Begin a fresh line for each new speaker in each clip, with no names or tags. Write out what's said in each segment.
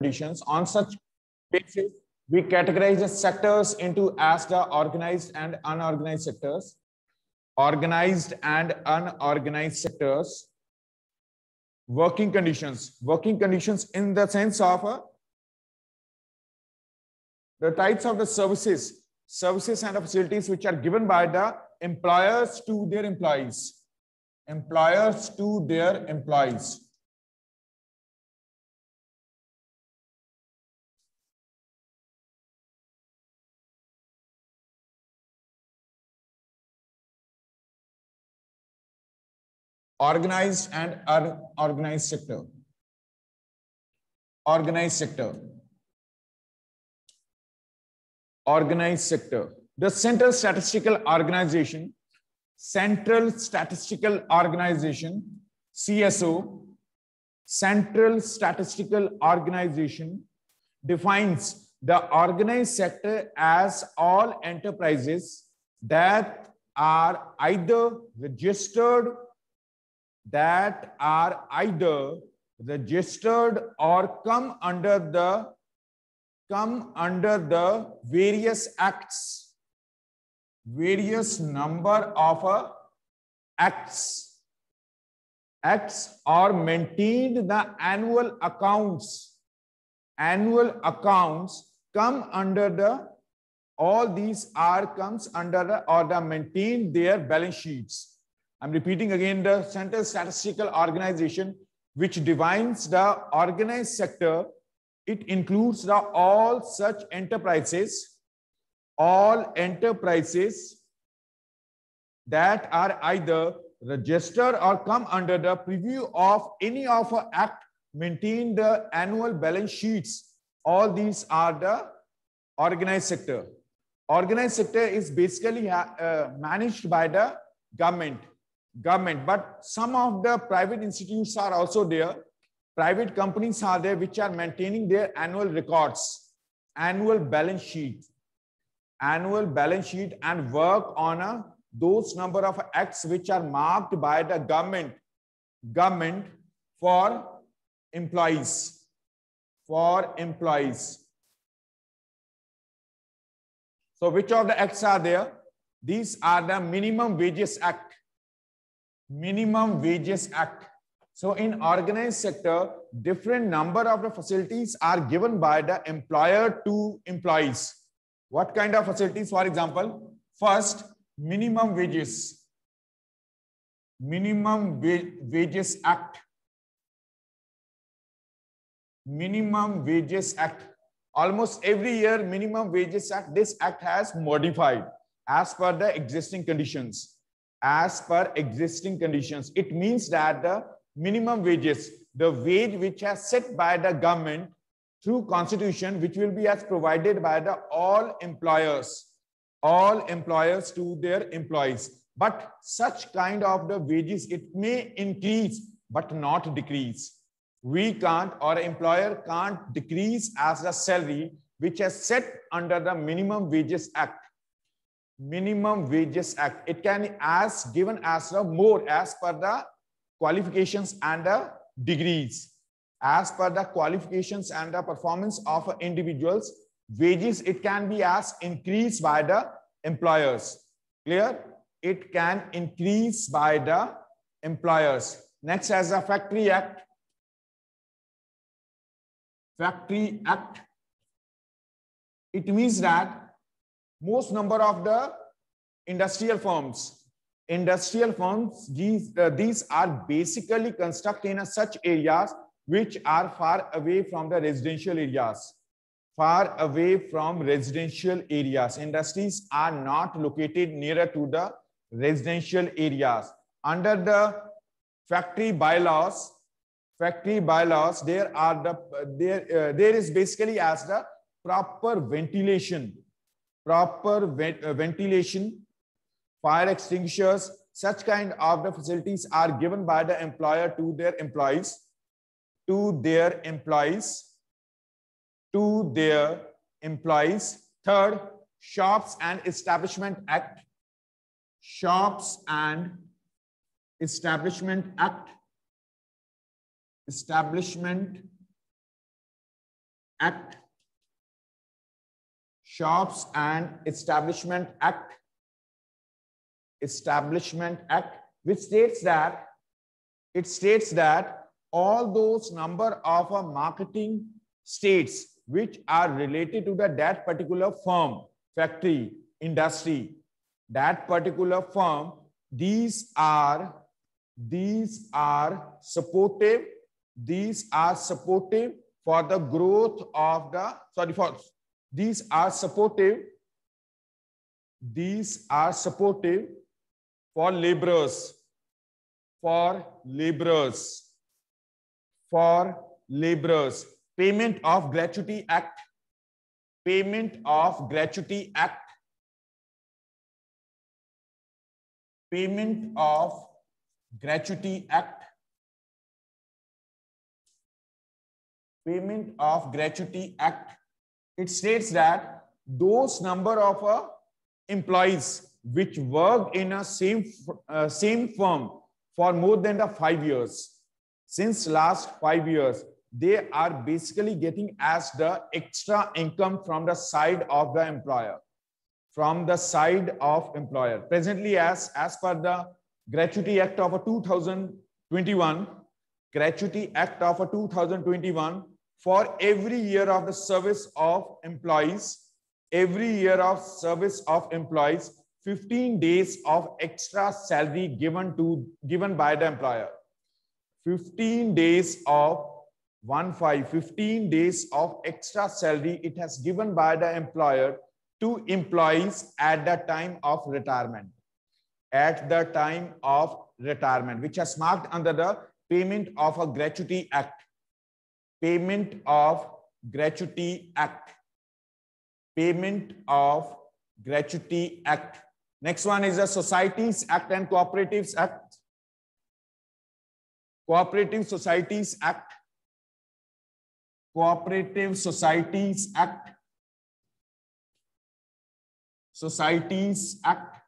conditions. On such basis, we categorize the sectors into as the organized and unorganized sectors, organized and unorganized sectors, working conditions, working conditions in the sense of uh, the types of the services, services and facilities which are given by the employers to their employees, employers to their employees.
organized and unorganized sector organized
sector organized sector the central statistical organization central statistical organization cso central statistical organization defines the organized sector as all enterprises that are either registered that are either registered or come under the come under the various acts various number of uh, acts acts are maintained the annual accounts annual accounts come under the all these are comes under the, or the maintain their balance sheets I'm repeating again the Central Statistical Organization, which defines the organized sector. It includes the all such enterprises, all enterprises that are either registered or come under the preview of any of our act, maintain the annual balance sheets. All these are the organized sector. Organized sector is basically uh, managed by the government government, but some of the private institutes are also there. Private companies are there which are maintaining their annual records, annual balance sheet, annual balance sheet and work on a, those number of acts which are marked by the government, government for employees,
for employees. So which of the acts
are there? These are the Minimum Wages Act, Minimum Wages Act. So in organized sector, different number of the facilities are given by the employer to employees. What kind of facilities? For example, first, minimum wages. Minimum Wages Act. Minimum Wages Act. Almost every year, Minimum Wages Act, this act has modified as per the existing conditions as per existing conditions. It means that the minimum wages, the wage which has set by the government through constitution, which will be as provided by the all employers, all employers to their employees. But such kind of the wages, it may increase, but not decrease. We can't or employer can't decrease as the salary which is set under the Minimum Wages Act Minimum Wages Act. It can as given as the more as per the qualifications and the degrees. As per the qualifications and the performance of individuals, wages it can be as increased by the employers. Clear? It can increase by the employers. Next, as a Factory Act. Factory Act. It means that most number of the industrial firms. Industrial firms, these, uh, these are basically constructed in such areas which are far away from the residential areas. Far away from residential areas. Industries are not located nearer to the residential areas. Under the factory bylaws, factory bylaws, there are the, there, uh, there is basically as the proper ventilation proper uh, ventilation, fire extinguishers, such kind of the facilities are given by the employer to their employees, to their employees, to their employees. Third, Shops and Establishment Act. Shops and Establishment
Act. Establishment Act Shops and Establishment
Act, Establishment Act, which states that it states that all those number of marketing states which are related to the that particular firm, factory, industry, that particular firm, these are these are supportive these are supportive for the growth of the sorry for these are supportive. These are supportive for laborers, for laborers, for laborers. Payment of Gratuity Act. Payment of Gratuity Act.
Payment of Gratuity Act. Payment of
Gratuity Act it states that those number of uh, employees which work in a same, uh, same firm for more than the five years, since last five years, they are basically getting as the extra income from the side of the employer, from the side of employer. Presently, as, as per the Gratuity Act of 2021, Gratuity Act of 2021, for every year of the service of employees, every year of service of employees, 15 days of extra salary given to given by the employer. 15 days of one five, 15 days of extra salary it has given by the employer to employees at the time of retirement. At the time of retirement, which has marked under the Payment of a Gratuity Act. Payment of Gratuity Act. Payment of Gratuity Act. Next one is the Societies Act and Cooperatives Act. Cooperative Societies Act. Cooperative
Societies Act. Societies
Act.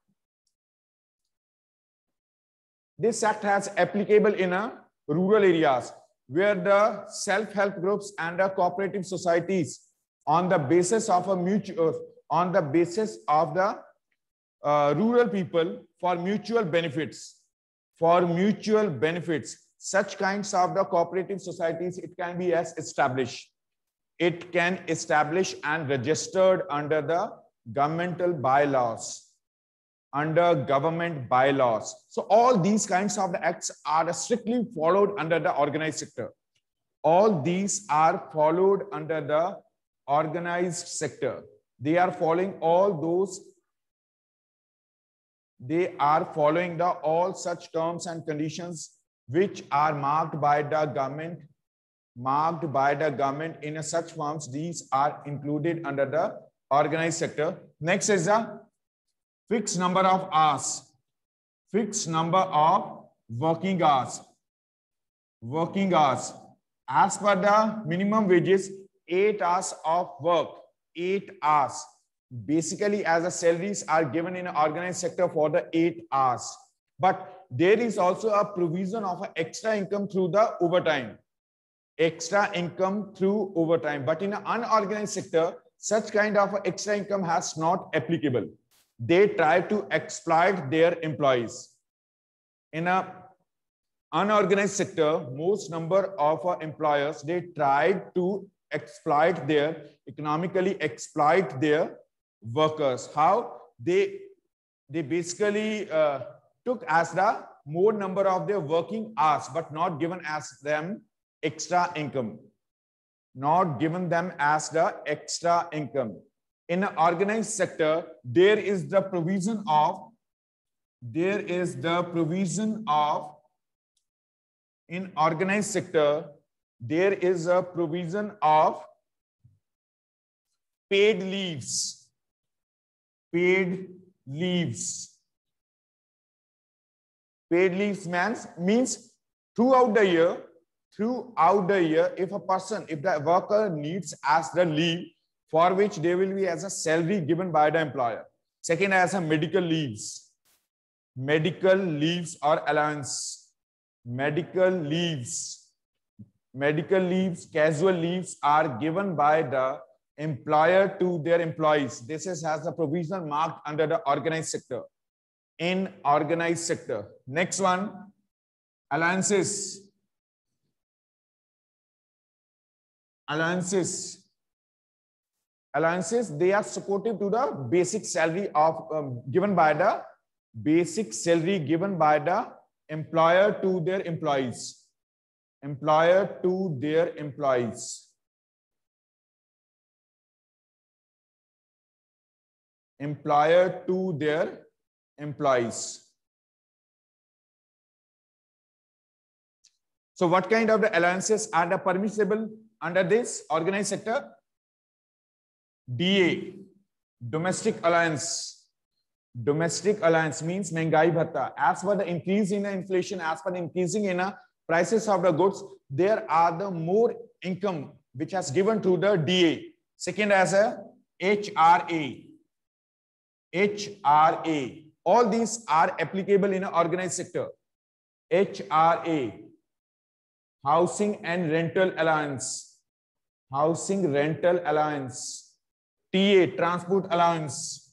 This act has applicable in a rural areas where the self-help groups and the cooperative societies on the basis of a mutual, on the basis of the uh, rural people for mutual benefits, for mutual benefits, such kinds of the cooperative societies, it can be as established. It can establish and registered under the governmental bylaws under government bylaws. So all these kinds of acts are strictly followed under the organized sector. All these are followed under the organized sector. They are following all those. They are following the all such terms and conditions which are marked by the government, marked by the government in such forms. These are included under the organized sector. Next is the fixed number of hours, fixed number of working hours, working hours. As per the minimum wages, eight hours of work, eight hours. Basically, as the salaries are given in an organized sector for the eight hours. But there is also a provision of extra income through the overtime. Extra income through overtime. But in an unorganized sector, such kind of extra income has not applicable they try to exploit their employees. In a unorganized sector, most number of employers, they try to exploit their, economically exploit their workers. How? They, they basically uh, took as the more number of their working hours, but not given as them extra income. Not given them as the extra income in an organized sector, there is the provision of, there is the provision of, in organized sector, there is a provision of paid leaves, paid leaves. Paid leaves means, means throughout the year, throughout the year, if a person, if the worker needs as the leave, for which they will be as a salary given by the employer. Second, as a medical leaves. Medical leaves or allowance. Medical leaves. Medical leaves, casual leaves are given by the employer to their employees. This is as a provision marked under the organized sector. In organized sector. Next one,
alliances. Alliances
allowances they are supportive to the basic salary of um, given by the basic salary given by the employer to their employees employer to their employees
employer to their employees
so what kind of the allowances are the permissible under this organized sector DA, domestic alliance. Domestic alliance means mengai bhatta. As for the increase in the inflation, as for the increasing in the prices of the goods, there are the more income which has given to the DA. Second as a HRA. HRA. All these are applicable in an organized sector. HRA. Housing and Rental alliance Housing Rental alliance TA, transport allowance.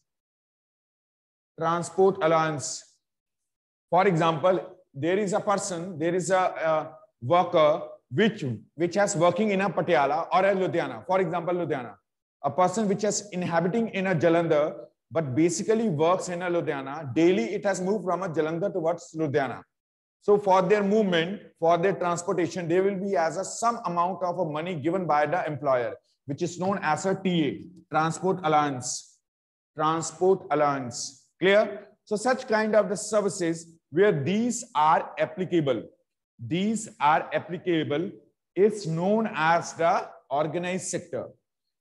Transport allowance. For example, there is a person, there is a, a worker which, which has working in a Patiala or a Ludhiana. For example, Ludhiana. A person which is inhabiting in a Jalandhar, but basically works in a Ludhiana. Daily it has moved from a Jalandhar towards Ludhiana. So for their movement, for their transportation, there will be as a some amount of money given by the employer which is known as a TA, Transport Alliance. Transport Alliance. Clear? So such kind of the services where these are applicable, these are applicable is known as the organized sector.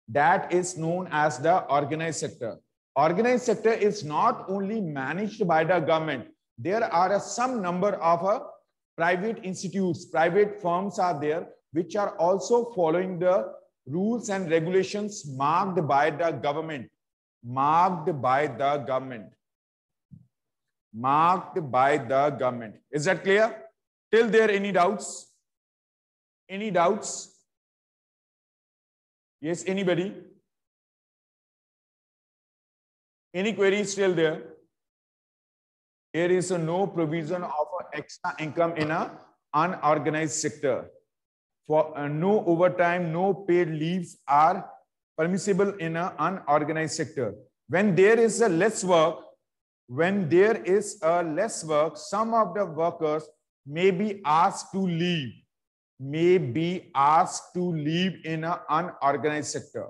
That is known as the organized sector. Organized sector is not only managed by the government. There are some number of uh, private institutes, private firms are there, which are also following the rules and regulations marked by the government, marked by the government, marked by the government. Is that clear? Till there
any doubts? Any doubts? Yes, anybody? Any queries still there?
There is no provision of extra income in a unorganized sector for uh, no overtime, no paid leaves are permissible in an unorganized sector. When there is a less work, when there is a less work, some of the workers may be asked to leave, may be asked to leave in an unorganized sector.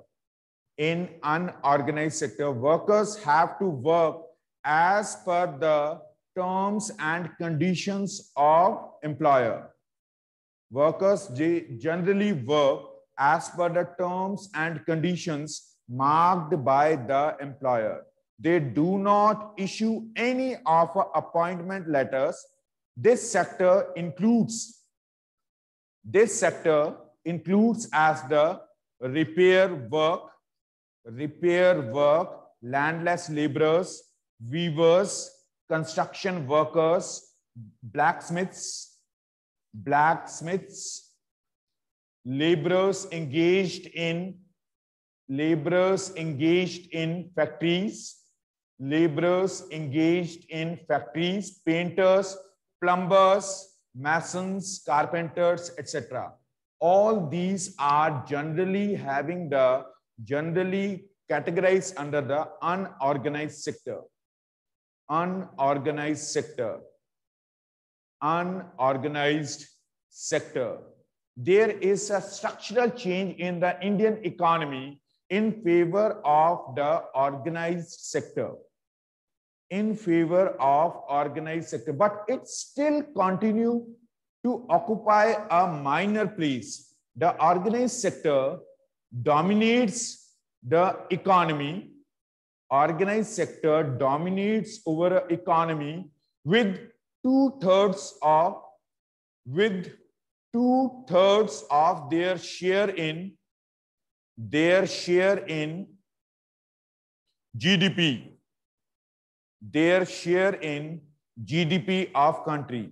In unorganized sector, workers have to work as per the terms and conditions of employer Workers generally work as per the terms and conditions marked by the employer. They do not issue any offer appointment letters. This sector includes this sector includes as the repair work, repair work, landless laborers, weavers, construction workers, blacksmiths, blacksmiths, laborers engaged in laborers engaged in factories, laborers engaged in factories, painters, plumbers, masons, carpenters, etc. All these are generally having the generally categorized under the unorganized sector. Unorganized sector unorganized sector. There is a structural change in the Indian economy in favor of the organized sector. In favor of organized sector, but it still continue to occupy a minor place. The organized sector dominates the economy. Organized sector dominates over economy with two thirds of with two thirds of their share in their share in GDP, their share in GDP of country,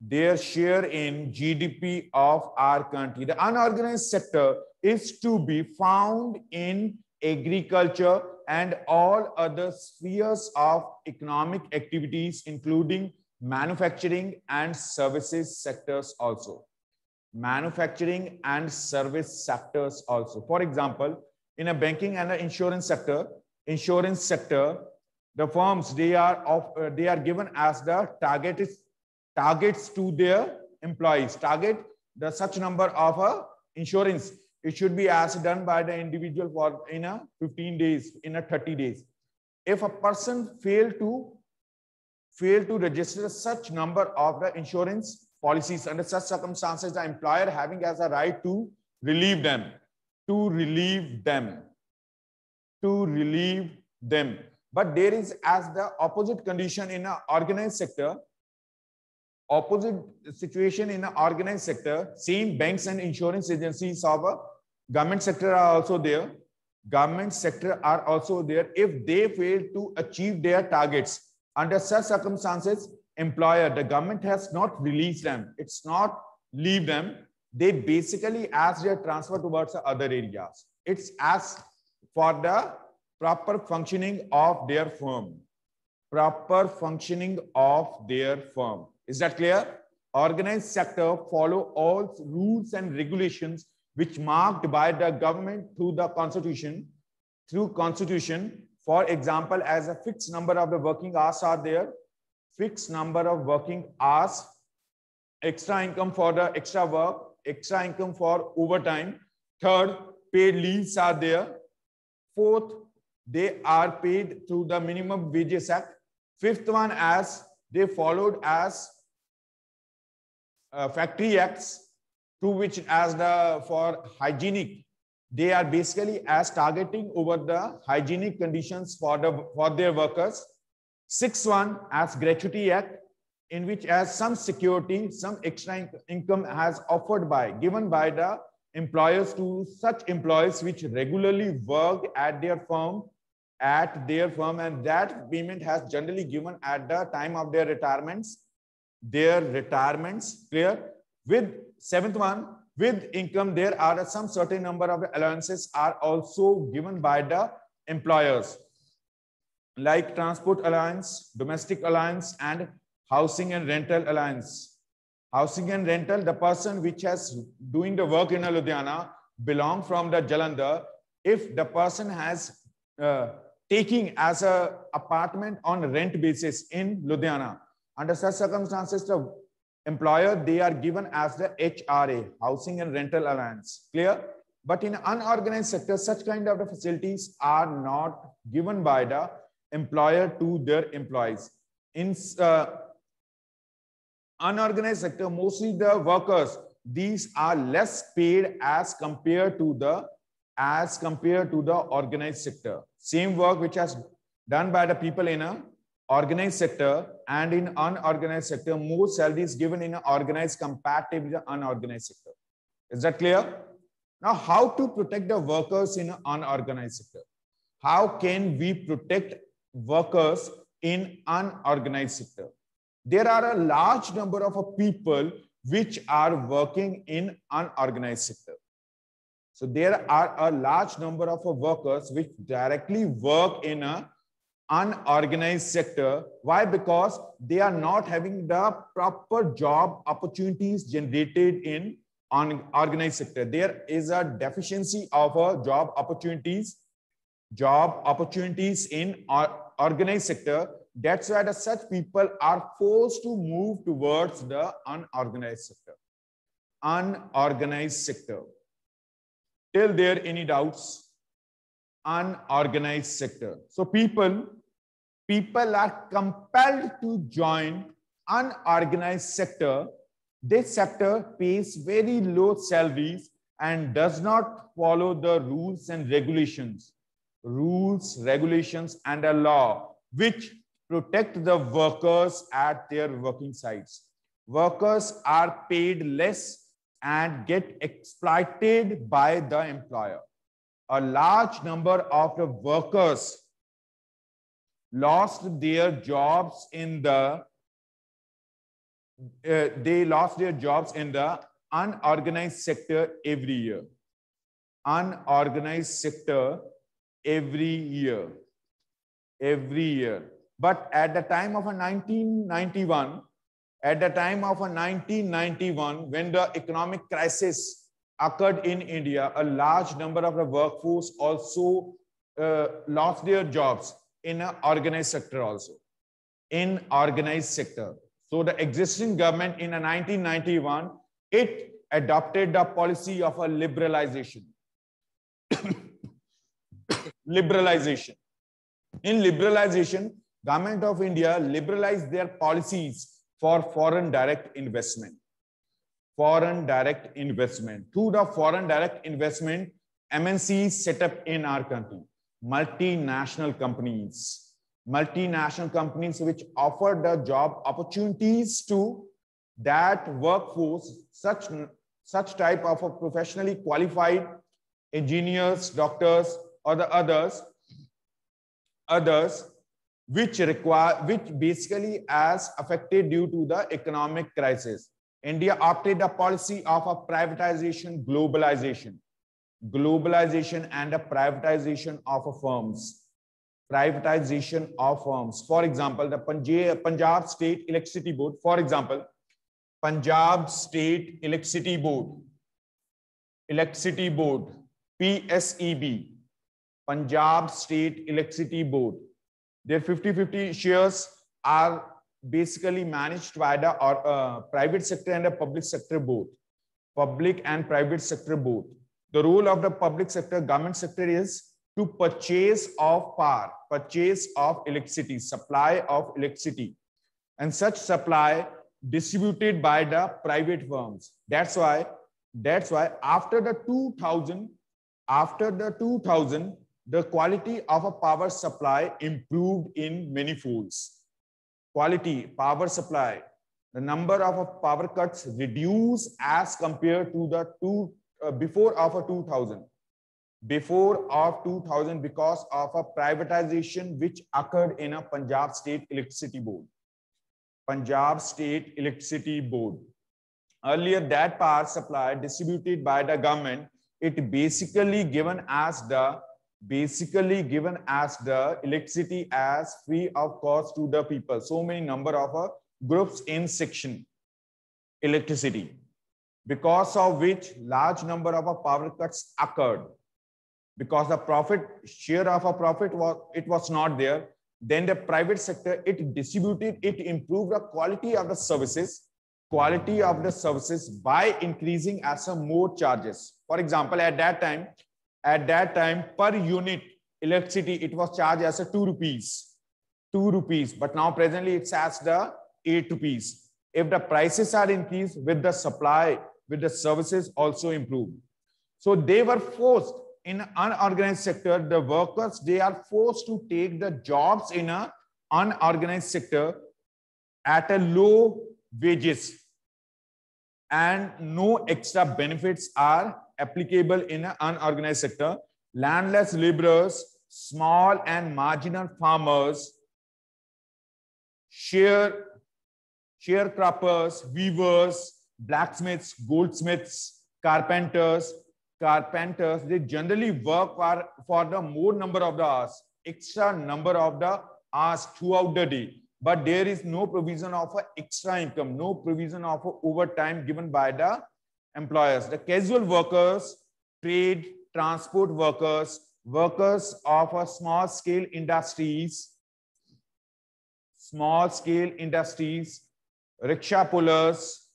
their share in GDP of our country. The unorganized sector is to be found in agriculture, and all other spheres of economic activities, including manufacturing and services sectors also. Manufacturing and service sectors also. For example, in a banking and an insurance sector, insurance sector, the firms they are of uh, they are given as the target targets to their employees. Target the such number of uh, insurance it should be as done by the individual for in a 15 days, in a 30 days. If a person fail to fail to register such number of the insurance policies under such circumstances, the employer having as a right to relieve them, to relieve them, to relieve them. But there is as the opposite condition in an organized sector, opposite situation in an organized sector, same banks and insurance agencies have a Government sector are also there. Government sector are also there. If they fail to achieve their targets, under such circumstances, employer, the government has not released them. It's not leave them. They basically ask their transfer towards the other areas. It's as for the proper functioning of their firm. Proper functioning of their firm. Is that clear? Organized sector follow all rules and regulations which marked by the government through the constitution, through constitution, for example, as a fixed number of the working hours are there, fixed number of working hours, extra income for the extra work, extra income for overtime. Third, paid leaves are there. Fourth, they are paid through the Minimum Wages Act. Fifth one as they followed as uh, factory acts to which as the for hygienic they are basically as targeting over the hygienic conditions for the for their workers Six one as gratuity act in which as some security some extra income has offered by given by the employers to such employees which regularly work at their firm at their firm and that payment has generally given at the time of their retirements their retirements clear with seventh one, with income, there are some certain number of allowances are also given by the employers, like transport allowance, domestic allowance, and housing and rental allowance. Housing and rental, the person which has doing the work in Ludhiana belong from the Jalandhar. If the person has uh, taking as a apartment on rent basis in Ludhiana, under such circumstances, the employer, they are given as the HRA, Housing and Rental Alliance. Clear? But in unorganized sector, such kind of facilities are not given by the employer to their employees. In uh, unorganized sector, mostly the workers, these are less paid as compared to the as compared to the organized sector. Same work which has done by the people in a organized sector, and in unorganized sector, more salary is given in organized comparative the unorganized sector. Is that clear? Now, how to protect the workers in unorganized sector? How can we protect workers in unorganized sector? There are a large number of people which are working in unorganized sector. So there are a large number of workers which directly work in a unorganized sector. Why? Because they are not having the proper job opportunities generated in unorganized sector. There is a deficiency of uh, job opportunities, job opportunities in organized sector. That's why the such people are forced to move towards the unorganized sector. Unorganized sector. Till there any doubts? Unorganized sector. So people people are compelled to join unorganized sector. This sector pays very low salaries and does not follow the rules and regulations, rules, regulations, and a law which protect the workers at their working sites. Workers are paid less and get exploited by the employer. A large number of the workers lost their jobs in the uh, they lost their jobs in the unorganized sector every year unorganized sector every year every year but at the time of a 1991 at the time of a 1991 when the economic crisis occurred in india a large number of the workforce also uh, lost their jobs in an organized sector also, in organized sector. So the existing government in 1991, it adopted the policy of a liberalization. liberalization. In liberalization, government of India liberalized their policies for foreign direct investment. Foreign direct investment. Through the foreign direct investment, MNCs set up in our country multinational companies. Multinational companies which offer the job opportunities to that workforce, such, such type of a professionally qualified engineers, doctors, or the others, others which require, which basically as affected due to the economic crisis. India opted a policy of a privatization globalization globalization and a privatization of firms. Privatization of firms. For example, the Punjab State Electricity Board, for example, Punjab State Electricity Board, Electricity Board, PSEB, Punjab State Electricity Board. Their 50-50 shares are basically managed by the uh, private sector and the public sector both. public and private sector both the role of the public sector, government sector is to purchase of power, purchase of electricity, supply of electricity, and such supply distributed by the private firms. That's why, that's why after the 2000, after the 2000, the quality of a power supply improved in many folds. Quality, power supply, the number of power cuts reduced as compared to the two, uh, before after 2000 before after 2000 because of a privatization which occurred in a punjab state electricity board punjab state electricity board earlier that power supply distributed by the government it basically given as the basically given as the electricity as free of cost to the people so many number of uh, groups in section electricity because of which large number of power cuts occurred because the profit share of a profit was it was not there then the private sector it distributed it improved the quality of the services quality of the services by increasing as a more charges for example at that time at that time per unit electricity it was charged as a 2 rupees 2 rupees but now presently it's as the 8 rupees if the prices are increased with the supply with the services also improved. So they were forced in unorganized sector, the workers, they are forced to take the jobs in a unorganized sector at a low wages and no extra benefits are applicable in an unorganized sector. Landless laborers, small and marginal farmers, share sharecroppers, weavers, blacksmiths, goldsmiths, carpenters, carpenters, they generally work for, for the more number of the hours, extra number of the hours throughout the day. But there is no provision of a extra income, no provision of overtime given by the employers. The casual workers, trade, transport workers, workers of a small scale industries, small scale industries, rickshaw pullers,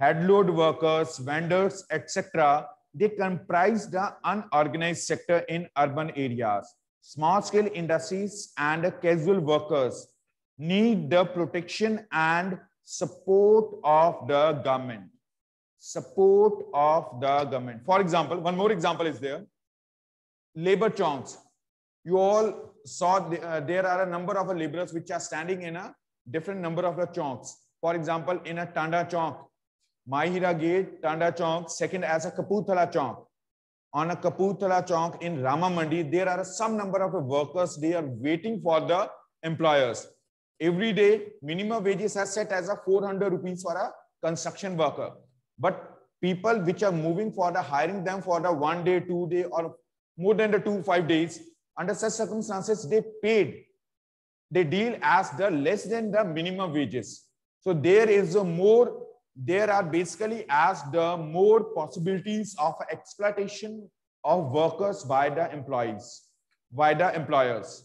headload workers, vendors, etc. They comprise the unorganized sector in urban areas. Small-scale industries and casual workers need the protection and support of the government. Support of the government. For example, one more example is there. Labor chunks. You all saw the, uh, there are a number of laborers which are standing in a different number of the chunks. For example, in a Tanda chunk, Mahira Gate, Tanda Chowk, second as a Kaputhala Chowk. On a Kaputhala Chowk in Ramamandi, there are some number of workers, they are waiting for the employers. Every day, minimum wages are set as a 400 rupees for a construction worker. But people which are moving for the hiring them for the one day, two day or more than the two, five days, under such circumstances, they paid. They deal as the less than the minimum wages. So there is a more there are basically as the more possibilities of exploitation of workers by the employees, by the employers.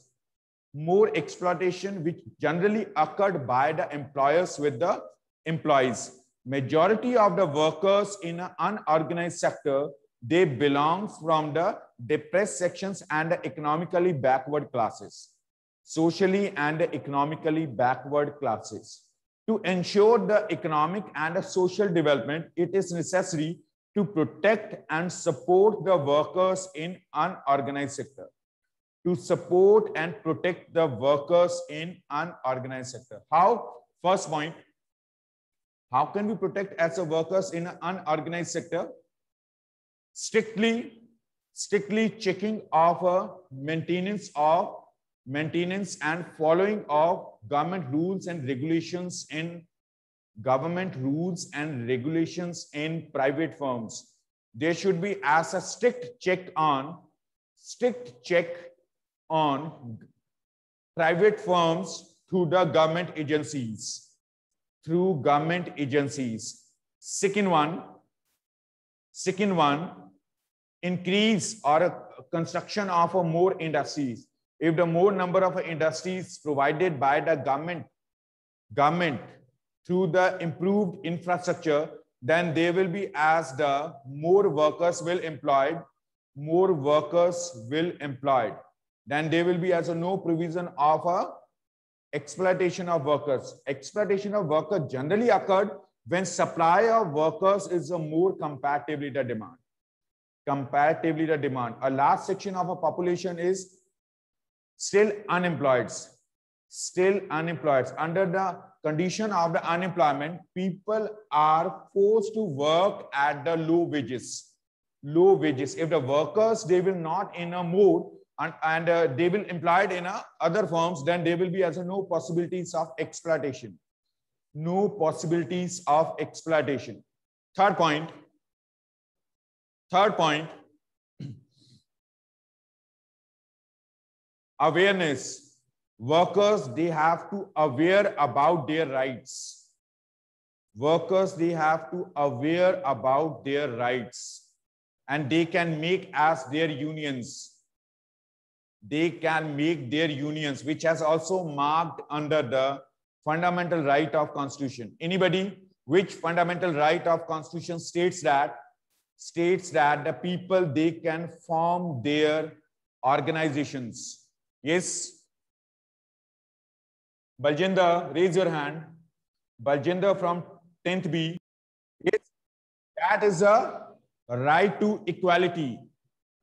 More exploitation which generally occurred by the employers with the employees. Majority of the workers in an unorganized sector, they belong from the depressed sections and economically backward classes, socially and economically backward classes to ensure the economic and social development, it is necessary to protect and support the workers in unorganized sector. To support and protect the workers in unorganized sector. How? First point, how can we protect as a workers in an unorganized sector? Strictly, strictly checking of uh, maintenance of maintenance and following of government rules and regulations in government rules and regulations in private firms. There should be as a strict check on strict check on private firms through the government agencies, through government agencies. Second one, second one, increase or construction of more industries if the more number of industries provided by the government government through the improved infrastructure then they will be as the more workers will employed more workers will employed then they will be as a no provision of a exploitation of workers exploitation of workers generally occurred when supply of workers is a more comparatively the demand comparatively the demand a large section of a population is still unemployed, still unemployed. Under the condition of the unemployment, people are forced to work at the low wages. Low wages. If the workers, they will not in a mood and, and uh, they will employed in uh, other firms, then there will be also no possibilities of exploitation. No possibilities of exploitation. Third point. Third point,
awareness.
Workers, they have to aware about their rights. Workers, they have to aware about their rights and they can make as their unions. They can make their unions, which has also marked under the fundamental right of constitution. Anybody? Which fundamental right of constitution states that states that the people they can form their organizations Yes. Baljinder, raise your hand. Baljinder from 10th B. Yes. That is a right to equality.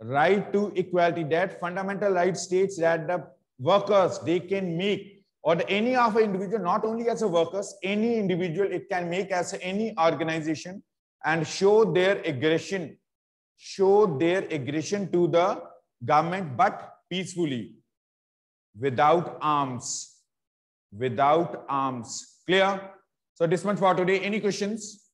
Right to equality. That fundamental right states that the workers, they can make or any of an individual, not only as a workers, any individual, it can make as any organization and show their aggression, show their aggression to the government, but peacefully without arms. Without arms. Clear? So this much for today.
Any questions?